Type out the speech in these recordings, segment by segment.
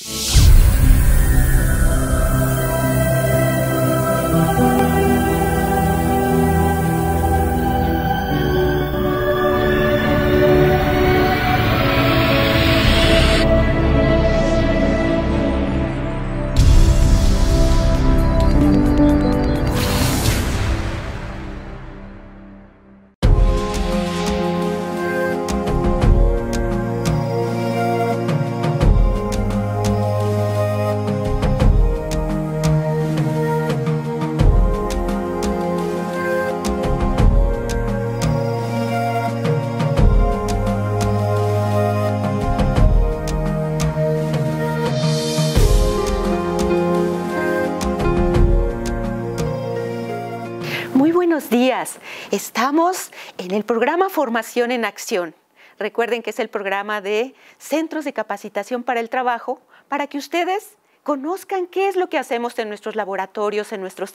Thank you. Muy buenos días. Estamos en el programa Formación en Acción. Recuerden que es el programa de Centros de Capacitación para el Trabajo para que ustedes conozcan qué es lo que hacemos en nuestros laboratorios, en nuestros,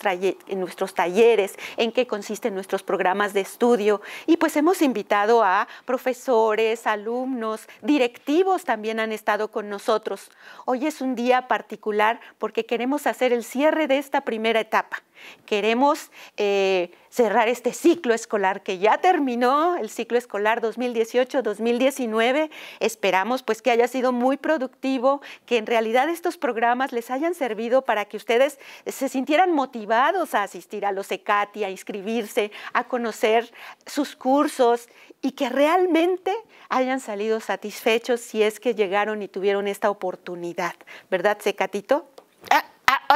talleres, en qué consisten nuestros programas de estudio. Y pues hemos invitado a profesores, alumnos, directivos también han estado con nosotros. Hoy es un día particular porque queremos hacer el cierre de esta primera etapa. Queremos eh, cerrar este ciclo escolar que ya terminó, el ciclo escolar 2018-2019. Esperamos pues que haya sido muy productivo, que en realidad estos programas les hayan servido para que ustedes se sintieran motivados a asistir a los ECATI, a inscribirse, a conocer sus cursos y que realmente hayan salido satisfechos si es que llegaron y tuvieron esta oportunidad. ¿Verdad, Secatito? Ah,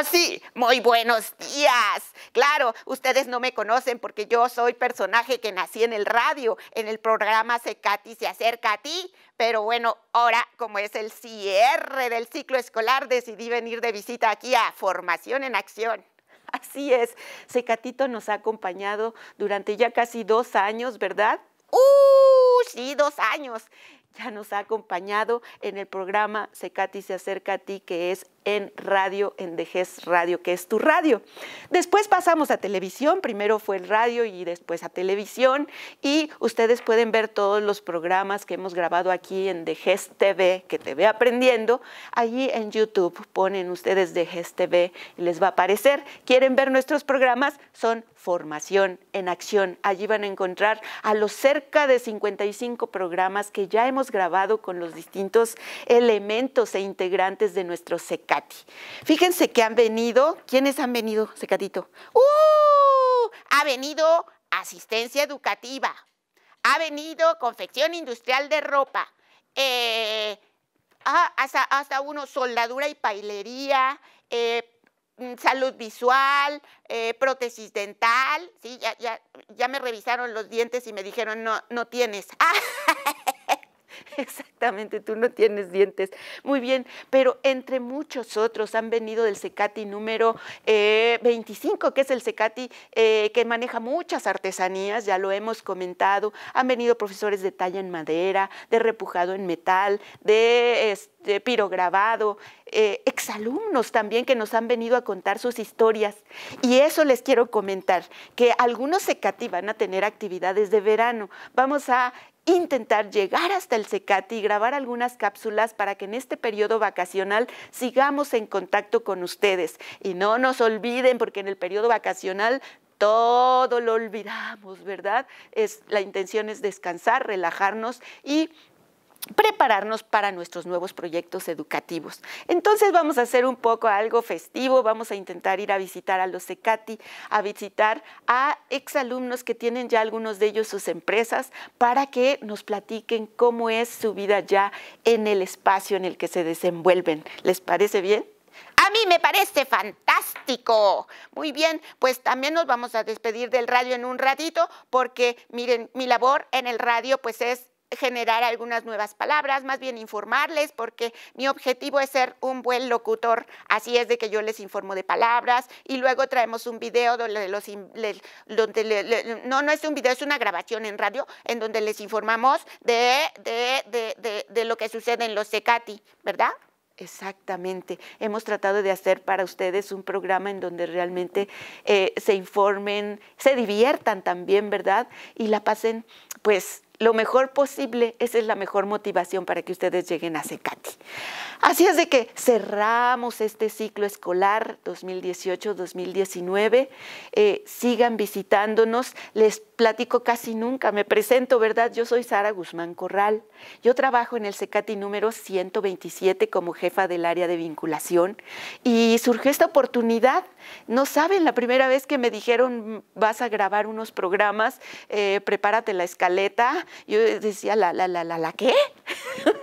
sí, muy buenos días. Claro, ustedes no me conocen porque yo soy personaje que nací en el radio, en el programa Secati se acerca a ti. Pero bueno, ahora como es el cierre del ciclo escolar, decidí venir de visita aquí a Formación en Acción. Así es, Secatito nos ha acompañado durante ya casi dos años, ¿verdad? ¡Uh! Sí, dos años. Ya nos ha acompañado en el programa Secati se acerca a ti, que es en Radio en Dejes Radio, que es tu radio. Después pasamos a televisión, primero fue el radio y después a televisión y ustedes pueden ver todos los programas que hemos grabado aquí en Dejes TV, que te ve aprendiendo, allí en YouTube ponen ustedes Dejes TV y les va a aparecer. ¿Quieren ver nuestros programas? Son formación en acción. Allí van a encontrar a los cerca de 55 programas que ya hemos grabado con los distintos elementos e integrantes de nuestro CK. Fíjense que han venido, ¿quiénes han venido, Secatito? ¡Uh! Ha venido asistencia educativa, ha venido confección industrial de ropa, eh, ah, hasta, uno soldadura y pailería, eh, mm, salud visual, eh, prótesis dental, sí, ya, ya, me revisaron los dientes y me dijeron, no, no tienes. Exactamente, tú no tienes dientes. Muy bien, pero entre muchos otros han venido del Secati número 25, eh, que es el Secati eh, que maneja muchas artesanías, ya lo hemos comentado. Han venido profesores de talla en madera, de repujado en metal, de... Este, pirograbado, eh, exalumnos también que nos han venido a contar sus historias. Y eso les quiero comentar, que algunos secati van a tener actividades de verano. Vamos a intentar llegar hasta el Secati y grabar algunas cápsulas para que en este periodo vacacional sigamos en contacto con ustedes. Y no nos olviden, porque en el periodo vacacional todo lo olvidamos, ¿verdad? Es, la intención es descansar, relajarnos y prepararnos para nuestros nuevos proyectos educativos. Entonces vamos a hacer un poco algo festivo, vamos a intentar ir a visitar a los CECATI, a visitar a exalumnos que tienen ya algunos de ellos sus empresas para que nos platiquen cómo es su vida ya en el espacio en el que se desenvuelven. ¿Les parece bien? A mí me parece fantástico. Muy bien, pues también nos vamos a despedir del radio en un ratito porque miren, mi labor en el radio pues es generar algunas nuevas palabras, más bien informarles, porque mi objetivo es ser un buen locutor, así es de que yo les informo de palabras y luego traemos un video donde los... Donde no, no es un video, es una grabación en radio en donde les informamos de, de, de, de lo que sucede en los Secati, ¿verdad? Exactamente. Hemos tratado de hacer para ustedes un programa en donde realmente eh, se informen, se diviertan también, ¿verdad? Y la pasen, pues, lo mejor posible, esa es la mejor motivación para que ustedes lleguen a Secati. Así es de que cerramos este ciclo escolar 2018-2019. Eh, sigan visitándonos. Les platico casi nunca, me presento, ¿verdad? Yo soy Sara Guzmán Corral. Yo trabajo en el CECATI número 127 como jefa del área de vinculación y surgió esta oportunidad. No saben, la primera vez que me dijeron vas a grabar unos programas, eh, prepárate la escaleta, yo decía, ¿la, la, la, la, la qué?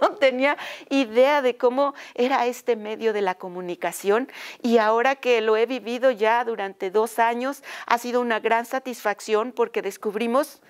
no tenía idea de cómo era este medio de la comunicación y ahora que lo he vivido ya durante dos años, ha sido una gran satisfacción porque descubrimos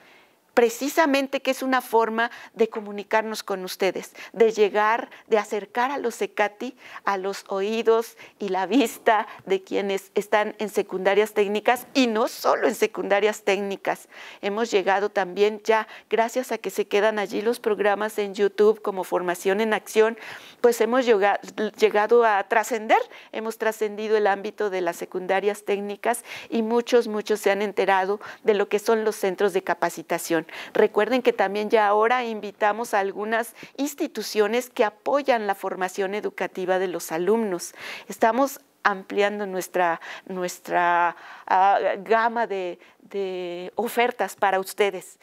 precisamente que es una forma de comunicarnos con ustedes, de llegar, de acercar a los secati, a los oídos y la vista de quienes están en secundarias técnicas y no solo en secundarias técnicas. Hemos llegado también ya, gracias a que se quedan allí los programas en YouTube como Formación en Acción, pues hemos llegado a trascender, hemos trascendido el ámbito de las secundarias técnicas y muchos, muchos se han enterado de lo que son los centros de capacitación. Recuerden que también ya ahora invitamos a algunas instituciones que apoyan la formación educativa de los alumnos. Estamos ampliando nuestra, nuestra ah, gama de, de ofertas para ustedes.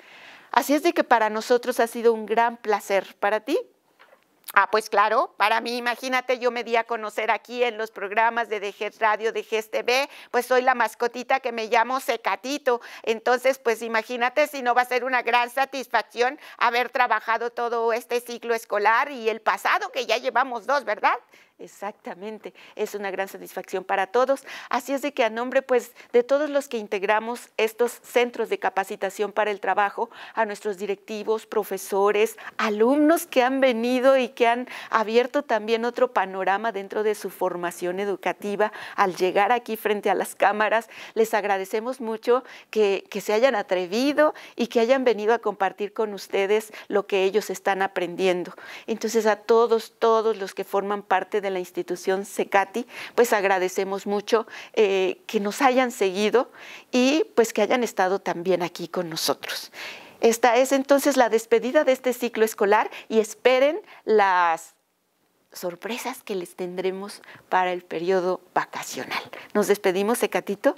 Así es de que para nosotros ha sido un gran placer. ¿Para ti? Ah, pues claro, para mí, imagínate, yo me di a conocer aquí en los programas de DG Radio, DG TV, pues soy la mascotita que me llamo Secatito. Entonces, pues imagínate si no va a ser una gran satisfacción haber trabajado todo este ciclo escolar y el pasado, que ya llevamos dos, ¿verdad? Exactamente, es una gran satisfacción para todos. Así es de que a nombre pues de todos los que integramos estos centros de capacitación para el trabajo, a nuestros directivos, profesores, alumnos que han venido y que han abierto también otro panorama dentro de su formación educativa al llegar aquí frente a las cámaras, les agradecemos mucho que, que se hayan atrevido y que hayan venido a compartir con ustedes lo que ellos están aprendiendo. Entonces a todos, todos los que forman parte de la institución SECATI, pues agradecemos mucho eh, que nos hayan seguido y pues que hayan estado también aquí con nosotros. Esta es entonces la despedida de este ciclo escolar y esperen las sorpresas que les tendremos para el periodo vacacional. Nos despedimos, Secatito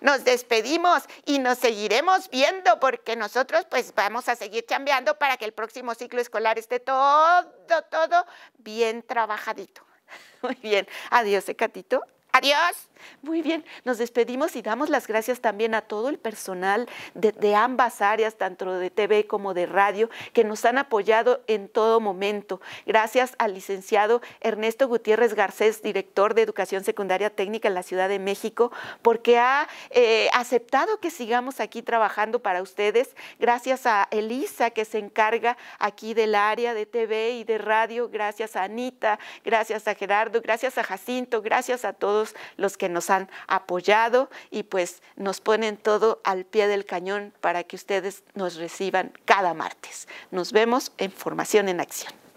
nos despedimos y nos seguiremos viendo porque nosotros pues vamos a seguir chambeando para que el próximo ciclo escolar esté todo, todo bien trabajadito. Muy bien, adiós, Ecatito. Adiós. Muy bien, nos despedimos y damos las gracias también a todo el personal de, ambas áreas, tanto de TV como de radio, que nos han apoyado en todo momento. Gracias al licenciado Ernesto Gutiérrez Garcés, director de Educación Secundaria Técnica en la Ciudad de México, porque ha eh, aceptado que sigamos aquí trabajando para ustedes. Gracias a Elisa, que se encarga aquí del área de TV y de radio. Gracias a Anita, gracias a Gerardo, gracias a Jacinto, gracias a todos los que nos han apoyado y pues nos ponen todo al pie del cañón para que ustedes nos reciban cada martes. Nos vemos en Formación en Acción.